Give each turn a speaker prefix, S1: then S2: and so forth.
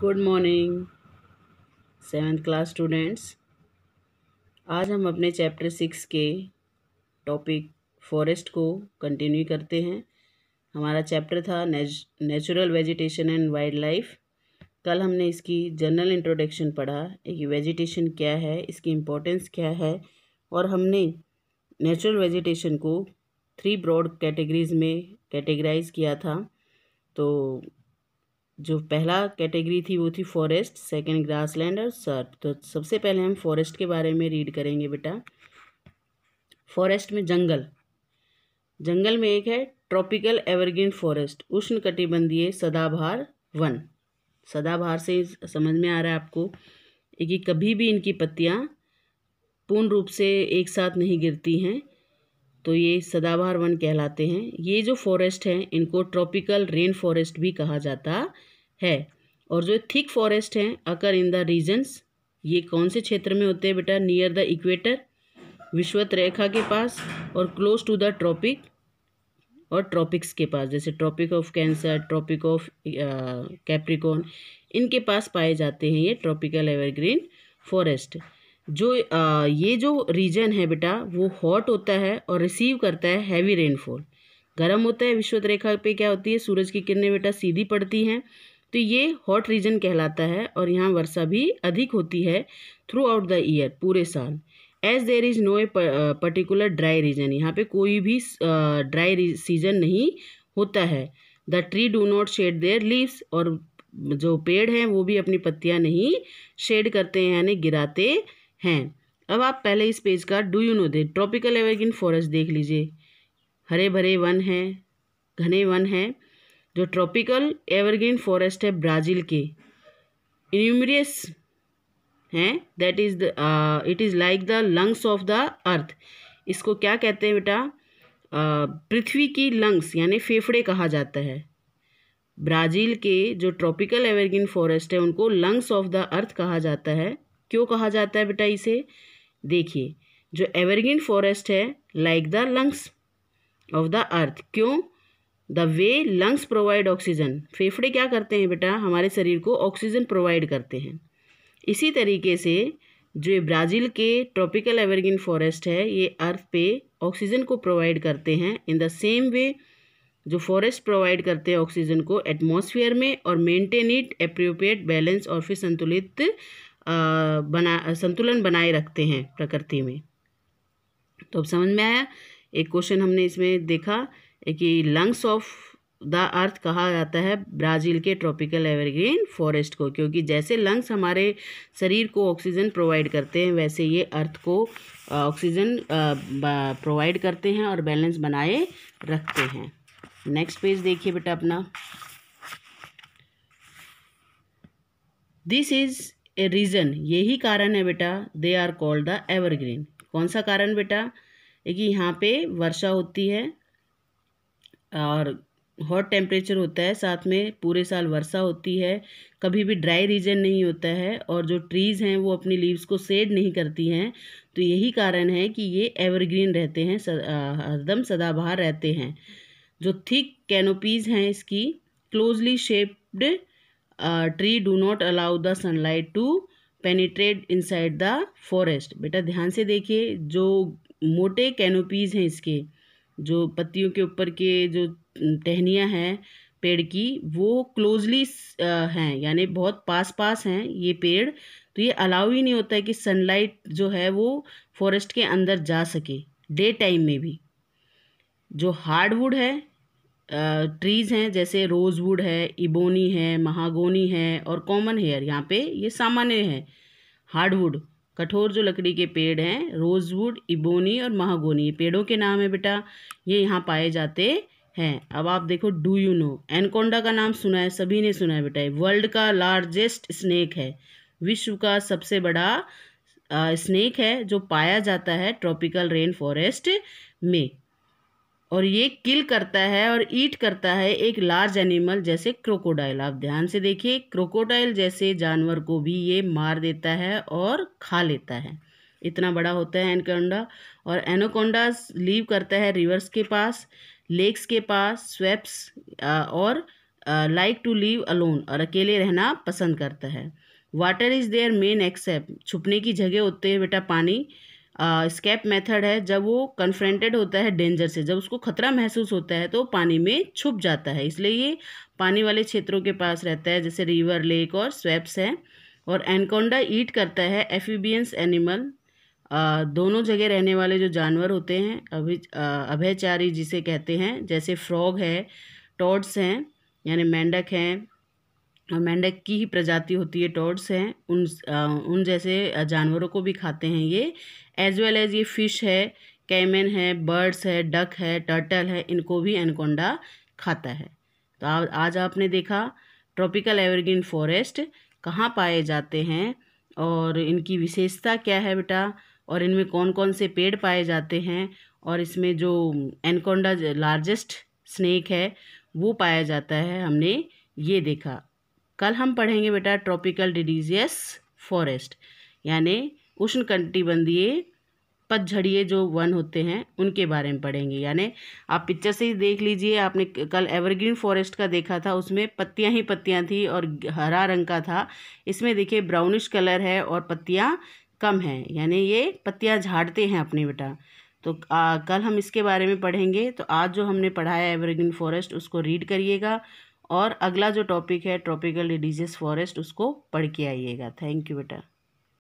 S1: good morning seventh class students आज हम अपने चैप्टर सिक्स के टॉपिक फॉरेस्ट को कंटिन्यू करते हैं हमारा चैप्टर था natural vegetation and wild life कल हमने इसकी जनरल इंट्रोडक्शन पढ़ा कि वेजिटेशन क्या है इसकी इम्पोर्टेंस क्या है और हमने नेचुरल वेजिटेशन को थ्री ब्रॉड कैटेगरीज में कैटेगराइज किया था तो जो पहला कैटेगरी थी वो थी फॉरेस्ट सेकंड ग्रासलैंड और सर्प तो सबसे पहले हम फॉरेस्ट के बारे में रीड करेंगे बेटा फॉरेस्ट में जंगल जंगल में एक है ट्रॉपिकल एवरग्रीन फॉरेस्ट उष्ण कटिबंधीय सदाबहार वन सदाबहार से समझ में आ रहा है आपको कि कभी भी इनकी पत्तियाँ पूर्ण रूप से एक साथ नहीं गिरती हैं तो ये सदाबहार वन कहलाते हैं ये जो फॉरेस्ट हैं इनको ट्रॉपिकल रेन फॉरेस्ट भी कहा जाता है और जो थिक फॉरेस्ट हैं अकर इन द रीजन्स ये कौन से क्षेत्र में होते हैं बेटा नियर द इक्वेटर विश्वत रेखा के पास और क्लोज टू द ट्रॉपिक और ट्रॉपिक्स के पास जैसे tropic of cancer tropic of capricorn इनके पास पाए जाते हैं ये ट्रॉपिकल एवरग्रीन फॉरेस्ट जो आ, ये जो रीजन है बेटा वो हॉट होता है और रिसीव करता है हैवी रेनफॉल गर्म होता है विश्वत रेखा पे क्या होती है सूरज की किरणें बेटा सीधी पड़ती हैं तो ये हॉट रीजन कहलाता है और यहाँ वर्षा भी अधिक होती है थ्रू आउट द ईयर पूरे साल as there is no a particular dry region यहाँ पे कोई भी ड्राई सीजन नहीं होता है the tree do not shed their leaves और जो पेड़ हैं वो भी अपनी पत्तियाँ नहीं शेड करते हैं यानी गिराते हैं अब आप पहले इस पेज का do you know the tropical evergreen forest देख लीजिए हरे भरे वन हैं घने वन हैं जो ट्रॉपिकल एवरग्रीन फॉरेस्ट है ब्राज़ील के इन्यूमरियस हैं that is the it is like the lungs of the earth इसको क्या कहते हैं बेटा uh, पृथ्वी की लंग्स यानी फेफड़े कहा जाता है ब्राज़ील के जो ट्रॉपिकल एवरग्रीन फॉरेस्ट है उनको लंग्स ऑफ द अर्थ कहा जाता है क्यों कहा जाता है बेटा इसे देखिए जो एवरग्रीन फॉरेस्ट है like the lungs of the earth क्यों the way lungs provide oxygen फेफड़े क्या करते हैं बेटा हमारे शरीर को ऑक्सीजन प्रोवाइड करते हैं इसी तरीके से जो ब्राज़ील के ट्रॉपिकल एवरग्रीन फॉरेस्ट है ये अर्थ पे ऑक्सीजन को प्रोवाइड करते हैं इन द सेम वे जो फॉरेस्ट प्रोवाइड करते हैं ऑक्सीजन को एटमॉस्फेयर में और मेंटेन इट अप्रोप्रिएट बैलेंस और फिर संतुलित बना संतुलन बनाए रखते हैं प्रकृति में तो अब समझ में आया एक क्वेश्चन हमने इसमें देखा कि लंग्स ऑफ द अर्थ कहा जाता है ब्राज़ील के ट्रॉपिकल एवरग्रीन फॉरेस्ट को क्योंकि जैसे लंग्स हमारे शरीर को ऑक्सीजन प्रोवाइड करते हैं वैसे ये अर्थ को ऑक्सीजन प्रोवाइड करते हैं और बैलेंस बनाए रखते हैं नेक्स्ट पेज देखिए बेटा अपना दिस इज़ ए रीज़न यही कारण है बेटा they are called the evergreen कौन सा कारण बेटा कि यहाँ पे वर्षा होती है और हॉट टेम्परेचर होता है साथ में पूरे साल वर्षा होती है कभी भी ड्राई रीजन नहीं होता है और जो ट्रीज़ हैं वो अपनी लीव्स को सेड नहीं करती हैं तो यही कारण है कि ये एवरग्रीन रहते हैं हरदम सदाबहार रहते हैं जो थिक कैनोपीज़ हैं इसकी closely shaped tree do not allow the sunlight to penetrate inside the forest बेटा ध्यान से देखिए जो मोटे कैनोपीज़ हैं इसके जो पत्तियों के ऊपर के जो टहनियाँ हैं पेड़ की वो क्लोजली हैं यानी बहुत पास पास हैं ये पेड़ तो ये अलाउ ही नहीं होता है कि सनलाइट जो है वो फॉरेस्ट के अंदर जा सके डे टाइम में भी जो हार्डवुड है ट्रीज़ हैं जैसे रोज़वुड है इबोनी है महागोनी है और कॉमन हेयर यहाँ पे ये सामान्य है हार्डवुड कठोर जो लकड़ी के पेड़ हैं रोज़वुड इबोनी और महागोनी ये पेड़ों के नाम है बेटा ये यहाँ पाए जाते हैं अब आप देखो डू यू नो एनकोंडा का नाम सुना है सभी ने सुना है बेटा ये वर्ल्ड का लार्जेस्ट स्नैक है विश्व का सबसे बड़ा स्नैक है जो पाया जाता है ट्रॉपिकल रेन फॉरेस्ट में और ये किल करता है और ईट करता है एक लार्ज एनिमल जैसे क्रोकोडाइल आप ध्यान से देखिए क्रोकोडाइल जैसे जानवर को भी ये मार देता है और खा लेता है इतना बड़ा होता है एनकोंडा और एनोकोंडा लीव करता है रिवर्स के पास लेक्स के पास स्वेप्स और लाइक टू लीव अलोन और अकेले रहना पसंद करता है वाटर इज़ देयर मेन एक्सेप्ट छुपने की जगह होते हैं बेटा पानी स्केप मेथड है जब वो कन्फ्रेंटेड होता है डेंजर से जब उसको खतरा महसूस होता है तो पानी में छुप जाता है इसलिए ये पानी वाले क्षेत्रों के पास रहता है जैसे रिवर लेक और स्वेप्स है और एनकोंडा ईट करता है एफ्यूबियंस एनिमल दोनों जगह रहने वाले जो जानवर होते हैं अभि अभयचारी जिसे कहते हैं जैसे फ्रॉग है टॉड्स हैं यानी मेंढक हैं मेंढक की ही प्रजाति होती है टॉड्स हैं उन उन जैसे जानवरों को भी खाते हैं ये एज वेल एज ये फिश है कैमन है बर्ड्स है डक है टर्टल है इनको भी एनकोंडा खाता है तो आ, आज आपने देखा ट्रॉपिकल एवरग्रीन फॉरेस्ट कहाँ पाए जाते हैं और इनकी विशेषता क्या है बेटा और इनमें कौन कौन से पेड़ पाए जाते हैं और इसमें जो एनकोंडा लार्जेस्ट स्नेक है वो पाया जाता है हमने ये देखा कल हम पढ़ेंगे बेटा ट्रॉपिकल डिडीजियस फॉरेस्ट यानी उष्ण कंटिबंधीय पतझड़िए जो वन होते हैं उनके बारे में पढ़ेंगे यानी आप पिक्चर से ही देख लीजिए आपने कल एवरग्रीन फॉरेस्ट का देखा था उसमें पत्तियां ही पत्तियां थी और हरा रंग का था इसमें देखिए ब्राउनिश कलर है और पत्तियां कम हैं यानी ये पत्तियां झाड़ते हैं अपने बेटा तो आ, कल हम इसके बारे में पढ़ेंगे तो आज जो हमने पढ़ाया एवरग्रीन फॉरेस्ट उसको रीड करिएगा और अगला जो टॉपिक है ट्रॉपिकल डिजीज फॉरेस्ट उसको पढ़ के आइएगा थैंक यू बेटा